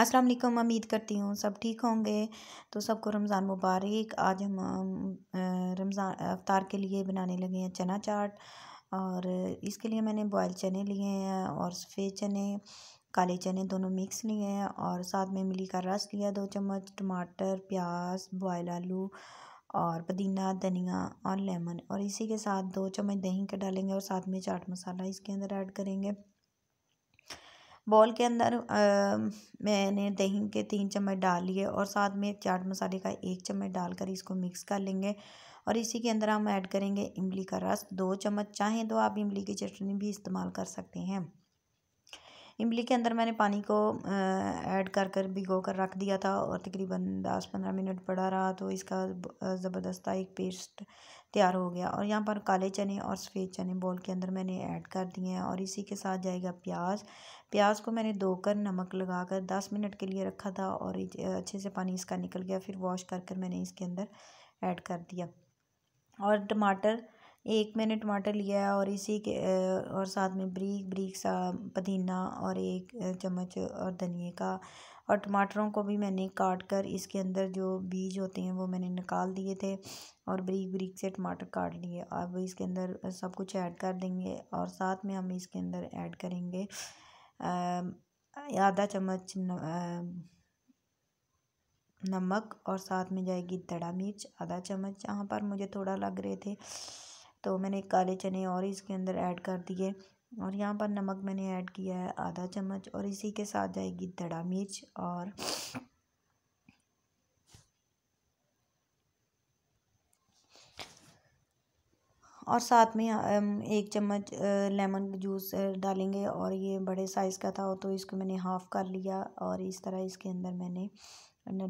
अस्सलाम वालेकुम उम्मीद करती हूँ सब ठीक होंगे तो सबको रमज़ान मुबारक आज हम रमज़ान अवतार के लिए बनाने लगे हैं चना चाट और इसके लिए मैंने बॉयल चने लिए हैं और सफ़ेद चने काले चने दोनों मिक्स लिए हैं और साथ में मिली का रस लिया दो चम्मच टमाटर प्याज बॉयल आलू और पुदीना धनिया और लेमन और इसी के साथ दो चम्मच दही का डालेंगे और साथ में चाट मसाला इसके अंदर ऐड करेंगे बॉल के अंदर मैंने दही के तीन चम्मच डाल लिए और साथ में चाट मसाले का एक चम्मच डालकर इसको मिक्स कर लेंगे और इसी के अंदर हम ऐड करेंगे इमली का रस दो चम्मच चाहें तो आप इमली की चटनी भी इस्तेमाल कर सकते हैं इमली के अंदर मैंने पानी को ऐड कर कर भिगो कर रख दिया था और तकरीबन दस पंद्रह मिनट पड़ा रहा तो इसका ज़बरदस्त एक पेस्ट तैयार हो गया और यहाँ पर काले चने और सफ़ेद चने बॉल के अंदर मैंने ऐड कर दिए हैं और इसी के साथ जाएगा प्याज प्याज को मैंने धोकर नमक लगा कर दस मिनट के लिए रखा था और अच्छे से पानी इसका निकल गया फिर वॉश कर कर मैंने इसके अंदर ऐड कर दिया और टमाटर एक मैंने टमाटर लिया है और इसी के और साथ में ब्रीक ब्रीक सा पदीना और एक चम्मच और धनिए का और टमाटरों को भी मैंने काट कर इसके अंदर जो बीज होते हैं वो मैंने निकाल दिए थे और ब्रीक ब्रीक से टमाटर काट लिए अब इसके अंदर सब कुछ ऐड कर देंगे और साथ में हम इसके अंदर ऐड करेंगे आधा चम्मच नमक और साथ में जाएगी दड़ा मिर्च आधा चम्मच यहाँ पर मुझे थोड़ा लग रहे थे तो मैंने काले चने और इसके अंदर ऐड कर दिए और यहाँ पर नमक मैंने ऐड किया है आधा चम्मच और इसी के साथ जाएगी दड़ा मिर्च और और साथ में एक चम्मच लेमन जूस डालेंगे और ये बड़े साइज़ का था तो इसको मैंने हाफ़ कर लिया और इस तरह इसके अंदर मैंने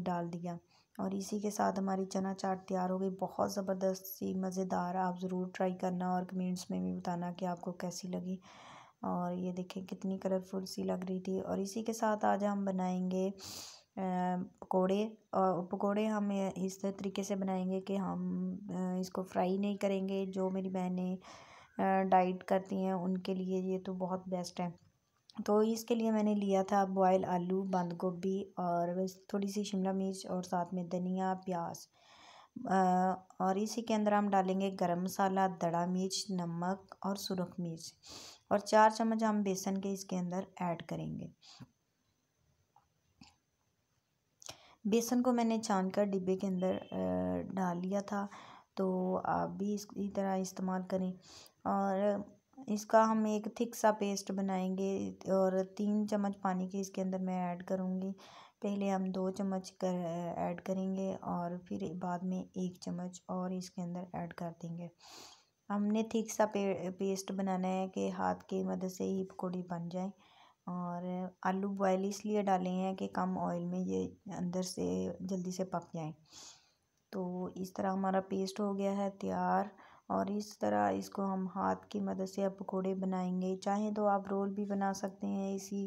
डाल दिया और इसी के साथ हमारी चना चाट तैयार हो गई बहुत ज़बरदस्त सी मज़ेदार आप ज़रूर ट्राई करना और कमेंट्स में भी बताना कि आपको कैसी लगी और ये देखें कितनी कलरफुल सी लग रही थी और इसी के साथ आज हम बनाएंगे पकोड़े और पकोड़े हम इस तरीके से बनाएंगे कि हम इसको फ्राई नहीं करेंगे जो मेरी बहनें डाइट करती हैं उनके लिए ये तो बहुत बेस्ट है तो इसके लिए मैंने लिया था बॉयल आलू बंद गोभी और थोड़ी सी शिमला मिर्च और साथ में धनिया प्याज और इसी के अंदर हम डालेंगे गरम मसाला दड़ा मिर्च नमक और सुरख मिर्च और चार चम्मच हम बेसन के इसके अंदर ऐड करेंगे बेसन को मैंने छान कर डिब्बे के अंदर डाल लिया था तो आप भी इस तरह इस्तेमाल करें और इसका हम एक थिक सा पेस्ट बनाएंगे और तीन चम्मच पानी के इसके अंदर मैं ऐड करूँगी पहले हम दो चम्मच कर ऐड करेंगे और फिर बाद में एक चम्मच और इसके अंदर ऐड कर देंगे हमने थिक सा पे, पेस्ट बनाना है कि हाथ की मदद से ही पकौड़ी बन जाए और आलू बॉयल इसलिए डाले हैं कि कम ऑयल में ये अंदर से जल्दी से पक जाए तो इस तरह हमारा पेस्ट हो गया है तैयार और इस तरह इसको हम हाथ की मदद से आप पकौड़े बनाएंगे चाहें तो आप रोल भी बना सकते हैं इसी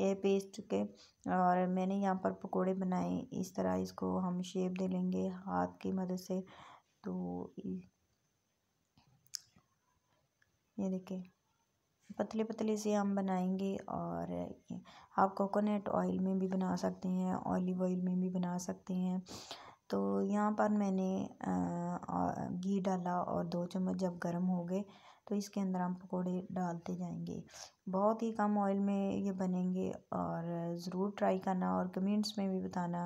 ये पेस्ट के और मैंने यहाँ पर पकोड़े बनाए इस तरह इसको हम शेप दे लेंगे हाथ की मदद से तो ये देखिए पतले पतले से हम बनाएंगे और आप कोकोनट ऑयल में भी बना सकते हैं ऑलिव ऑयल में भी बना सकते हैं तो यहाँ पर मैंने घी डाला और दो चम्मच जब गर्म हो गए तो इसके अंदर हम पकौड़े डालते जाएंगे बहुत ही कम ऑयल में ये बनेंगे और ज़रूर ट्राई करना और कमेंट्स में भी बताना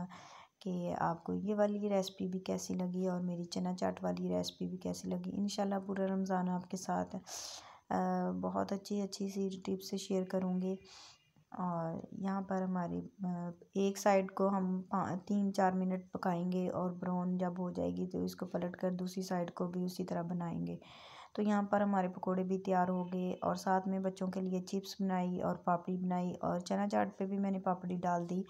कि आपको ये वाली रेसिपी भी कैसी लगी और मेरी चना चाट वाली रेसिपी भी कैसी लगी इन पूरा रमज़ान आपके साथ बहुत अच्छी अच्छी सी टिप्स शेयर करूँगी और यहाँ पर हमारी एक साइड को हम तीन चार मिनट पकाएंगे और ब्राउन जब हो जाएगी तो इसको पलट कर दूसरी साइड को भी उसी तरह बनाएंगे तो यहाँ पर हमारे पकोड़े भी तैयार हो गए और साथ में बच्चों के लिए चिप्स बनाई और पापड़ी बनाई और चना चाट पे भी मैंने पापड़ी डाल दी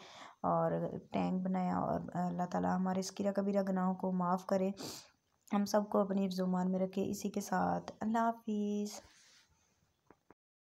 और टैंक बनाया और अल्लाह ताला हमारे इसकी कबीरा गनाहों को माफ़ करे हम सबको अपनी जुमान में रखे इसी के साथ अल्लाह हाफिज़